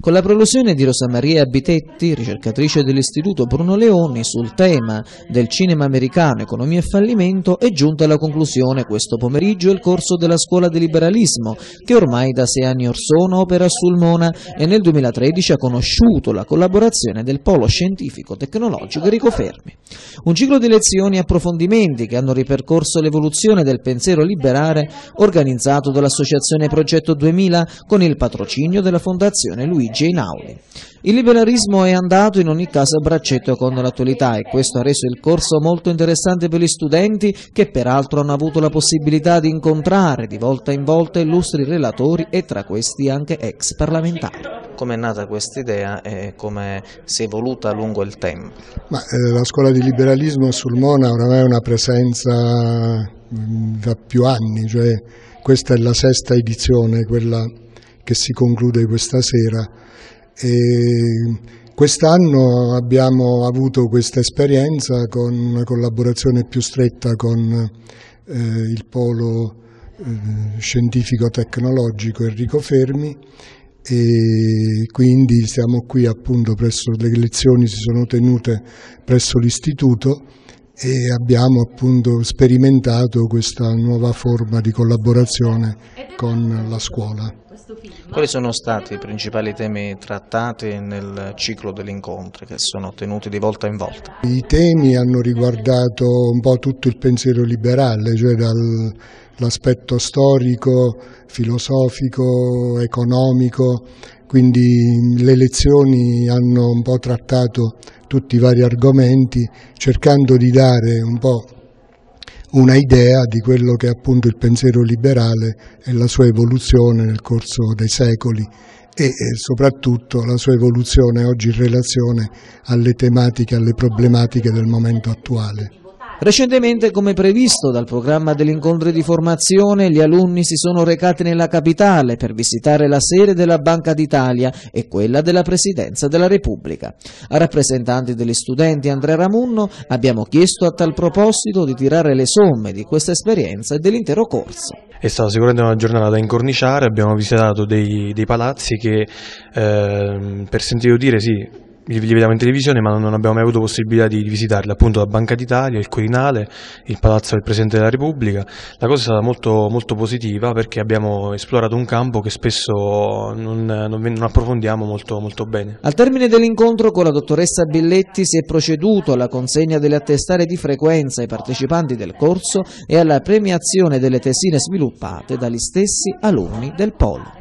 Con la prolusione di Rosa Maria Bitetti, ricercatrice dell'Istituto Bruno Leoni, sul tema del cinema americano, economia e fallimento, è giunta alla conclusione questo pomeriggio il corso della Scuola di Liberalismo, che ormai da sei anni or sono opera a Sulmona e nel 2013 ha conosciuto la collaborazione del Polo Scientifico Tecnologico Enrico Fermi. Un ciclo di lezioni e approfondimenti che hanno ripercorso l'evoluzione del pensiero liberale organizzato dall'Associazione Progetto 2000 con il patrocinio della Fondazione Luigi di Einaudi. Il liberalismo è andato in ogni caso a braccetto con l'attualità e questo ha reso il corso molto interessante per gli studenti che peraltro hanno avuto la possibilità di incontrare di volta in volta illustri relatori e tra questi anche ex parlamentari come è nata questa idea e come si è evoluta lungo il tempo? Ma, eh, la scuola di liberalismo sul Mona oramai è una presenza mh, mm, da più anni, cioè questa è la sesta edizione, quella che si conclude questa sera. quest'anno abbiamo avuto questa esperienza con una collaborazione più stretta con eh, il polo eh, scientifico-tecnologico Enrico Fermi e quindi siamo qui appunto presso le lezioni si sono tenute presso l'istituto e abbiamo appunto sperimentato questa nuova forma di collaborazione con la scuola. Quali sono stati i principali temi trattati nel ciclo degli incontri che sono tenuti di volta in volta? I temi hanno riguardato un po' tutto il pensiero liberale, cioè dall'aspetto storico, filosofico, economico, quindi le lezioni hanno un po' trattato tutti i vari argomenti, cercando di dare un po' una idea di quello che è appunto il pensiero liberale e la sua evoluzione nel corso dei secoli e soprattutto la sua evoluzione oggi in relazione alle tematiche, alle problematiche del momento attuale. Recentemente, come previsto dal programma degli incontri di formazione, gli alunni si sono recati nella capitale per visitare la sede della Banca d'Italia e quella della Presidenza della Repubblica. A rappresentanti degli studenti Andrea Ramunno abbiamo chiesto a tal proposito di tirare le somme di questa esperienza e dell'intero corso. È stata sicuramente una giornata da incorniciare, abbiamo visitato dei, dei palazzi che eh, per sentito dire sì, li vediamo in televisione ma non abbiamo mai avuto possibilità di visitarli, appunto la Banca d'Italia, il Quirinale, il Palazzo del Presidente della Repubblica. La cosa è stata molto, molto positiva perché abbiamo esplorato un campo che spesso non, non, non approfondiamo molto, molto bene. Al termine dell'incontro con la dottoressa Billetti si è proceduto alla consegna delle attestare di frequenza ai partecipanti del corso e alla premiazione delle tesine sviluppate dagli stessi alunni del Polo.